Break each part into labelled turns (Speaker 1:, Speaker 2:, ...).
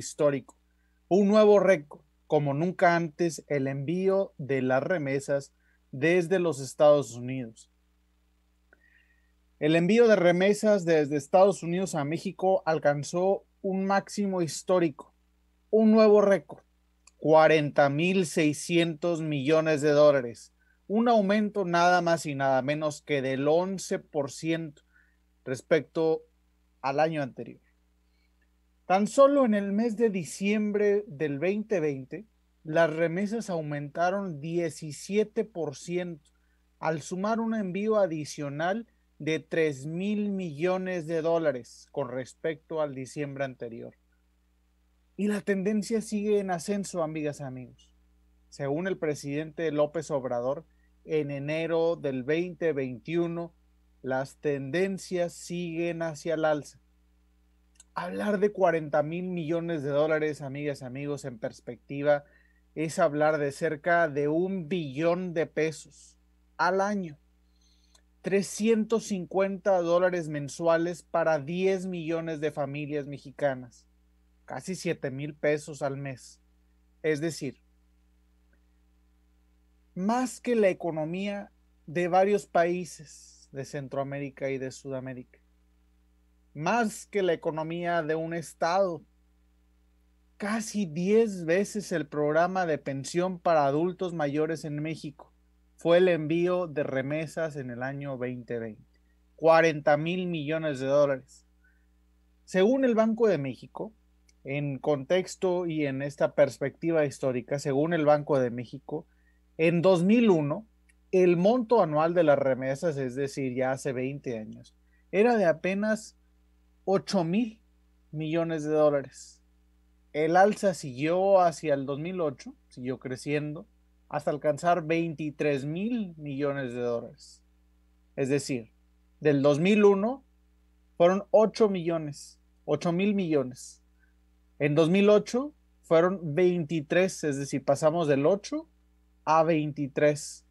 Speaker 1: histórico, un nuevo récord, como nunca antes, el envío de las remesas desde los Estados Unidos. El envío de remesas desde Estados Unidos a México alcanzó un máximo histórico, un nuevo récord, 40.600 millones de dólares, un aumento nada más y nada menos que del 11% respecto al año anterior. Tan solo en el mes de diciembre del 2020, las remesas aumentaron 17% al sumar un envío adicional de 3 mil millones de dólares con respecto al diciembre anterior. Y la tendencia sigue en ascenso, amigas y amigos. Según el presidente López Obrador, en enero del 2021, las tendencias siguen hacia el alza hablar de 40 mil millones de dólares, amigas, amigos, en perspectiva, es hablar de cerca de un billón de pesos al año. 350 dólares mensuales para 10 millones de familias mexicanas. Casi 7 mil pesos al mes. Es decir, más que la economía de varios países de Centroamérica y de Sudamérica más que la economía de un estado. Casi 10 veces el programa de pensión para adultos mayores en México fue el envío de remesas en el año 2020. 40 mil millones de dólares. Según el Banco de México, en contexto y en esta perspectiva histórica, según el Banco de México, en 2001 el monto anual de las remesas, es decir, ya hace 20 años, era de apenas 8 mil millones de dólares. El alza siguió hacia el 2008, siguió creciendo, hasta alcanzar 23 mil millones de dólares. Es decir, del 2001 fueron 8 millones, 8 mil millones. En 2008 fueron 23, es decir, pasamos del 8 a 23.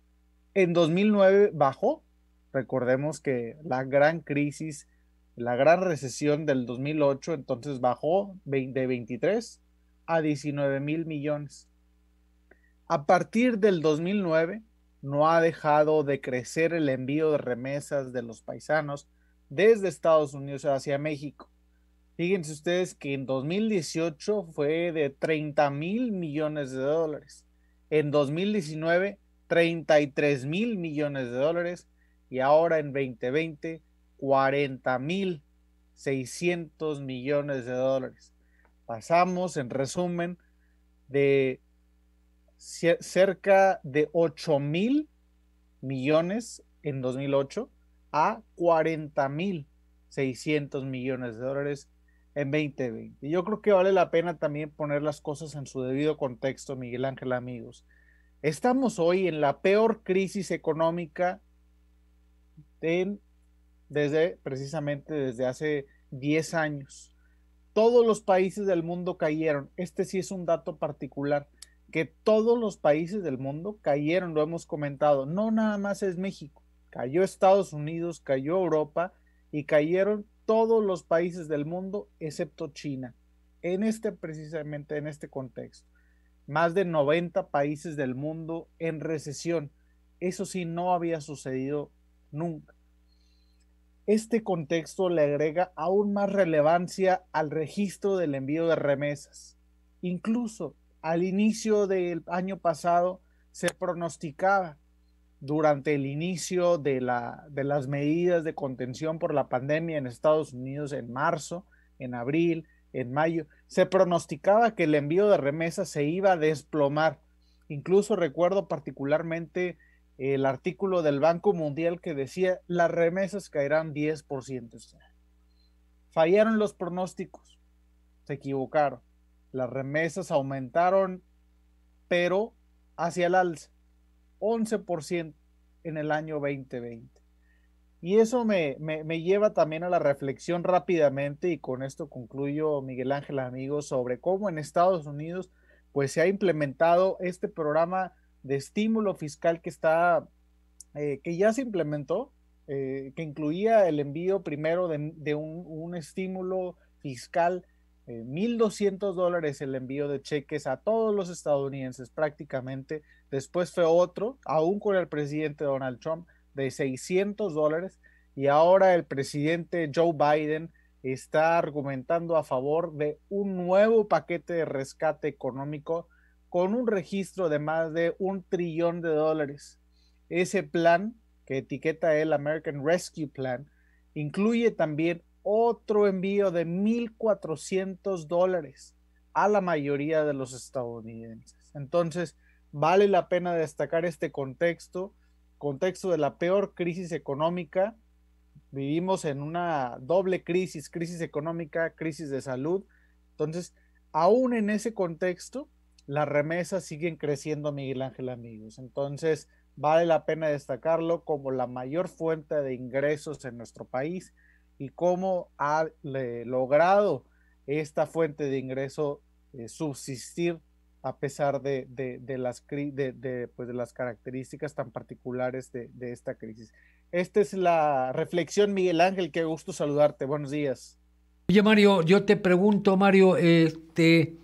Speaker 1: En 2009 bajó. Recordemos que la gran crisis la gran recesión del 2008, entonces bajó de 23 a 19 mil millones. A partir del 2009, no ha dejado de crecer el envío de remesas de los paisanos desde Estados Unidos hacia México. Fíjense ustedes que en 2018 fue de 30 mil millones de dólares. En 2019, 33 mil millones de dólares. Y ahora en 2020, 40 mil millones de dólares. Pasamos, en resumen, de cerca de 8 mil millones en 2008 a 40.600 mil millones de dólares en 2020. Yo creo que vale la pena también poner las cosas en su debido contexto, Miguel Ángel, amigos. Estamos hoy en la peor crisis económica en desde precisamente desde hace 10 años. Todos los países del mundo cayeron. Este sí es un dato particular, que todos los países del mundo cayeron, lo hemos comentado. No nada más es México. Cayó Estados Unidos, cayó Europa y cayeron todos los países del mundo excepto China. En este precisamente, en este contexto. Más de 90 países del mundo en recesión. Eso sí no había sucedido nunca. Este contexto le agrega aún más relevancia al registro del envío de remesas. Incluso al inicio del año pasado se pronosticaba durante el inicio de, las medidas de contención por la pandemia en Estados Unidos en marzo, en abril, en mayo, se pronosticaba que el envío de remesas se iba a desplomar. Incluso recuerdo particularmente el artículo del Banco Mundial que decía las remesas caerán 10% Fallaron los pronósticos, se equivocaron. Las remesas aumentaron, pero hacia el alza, 11% en el año 2020. Y eso me, lleva también a la reflexión rápidamente y con esto concluyo, Miguel Ángel, amigos, sobre cómo en Estados Unidos pues se ha implementado este programa de estímulo fiscal que está, eh, que ya se implementó, eh, que incluía el envío primero de, un, estímulo fiscal, 1.200 eh, dólares el envío de cheques a todos los estadounidenses prácticamente. Después fue otro, aún con el presidente Donald Trump, de 600 dólares. Y ahora el presidente Joe Biden está argumentando a favor de un nuevo paquete de rescate económico con un registro de más de un trillón de dólares. Ese plan, que etiqueta el American Rescue Plan, incluye también otro envío de 1.400 dólares a la mayoría de los estadounidenses. Entonces, vale la pena destacar este contexto, contexto de la peor crisis económica. Vivimos en una doble crisis, crisis económica, crisis de salud. Entonces, aún en ese contexto, las remesas siguen creciendo, Miguel Ángel, amigos. Entonces, vale la pena destacarlo como la mayor fuente de ingresos en nuestro país y cómo ha eh, logrado esta fuente de ingreso eh, subsistir a pesar de, las, pues, de, las características tan particulares de, esta crisis. Esta es la reflexión, Miguel Ángel, qué gusto saludarte. Buenos días. Oye, Mario, yo te pregunto, Mario, este,